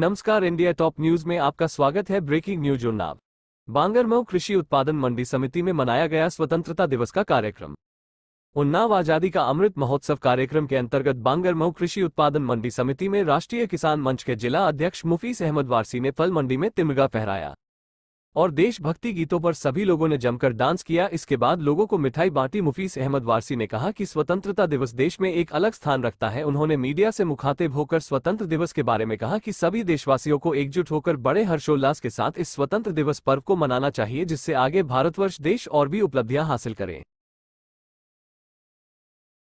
नमस्कार India top news में आपका स्वागत है ब्रेकिंग न्यूज उन्नाव बांगरमऊ कृषि उत्पादन मंडी समिति में मनाया गया स्वतंत्रता दिवस का कार्यक्रम उन्नाव आजादी का अमृत महोत्सव कार्यक्रम के अंतर्गत बांगरमऊ कृषि उत्पादन मंडी समिति में राष्ट्रीय किसान मंच के जिला अध्यक्ष मुफीस अहमद वारसी ने फल मंडी में तिमगा फहराया और देशभक्ति गीतों पर सभी लोगों ने जमकर डांस किया इसके बाद लोगों को मिठाई बांटी मुफीस अहमद वारसी ने कहा कि स्वतंत्रता दिवस देश में एक अलग स्थान रखता है उन्होंने मीडिया से मुखातिब होकर स्वतंत्र दिवस के बारे में कहा कि सभी देशवासियों को एकजुट होकर बड़े हर्षोल्लास के साथ इस स्वतंत्र दिवस पर्व को मनाना चाहिए जिससे आगे भारतवर्ष देश और भी उपलब्धियां हासिल करें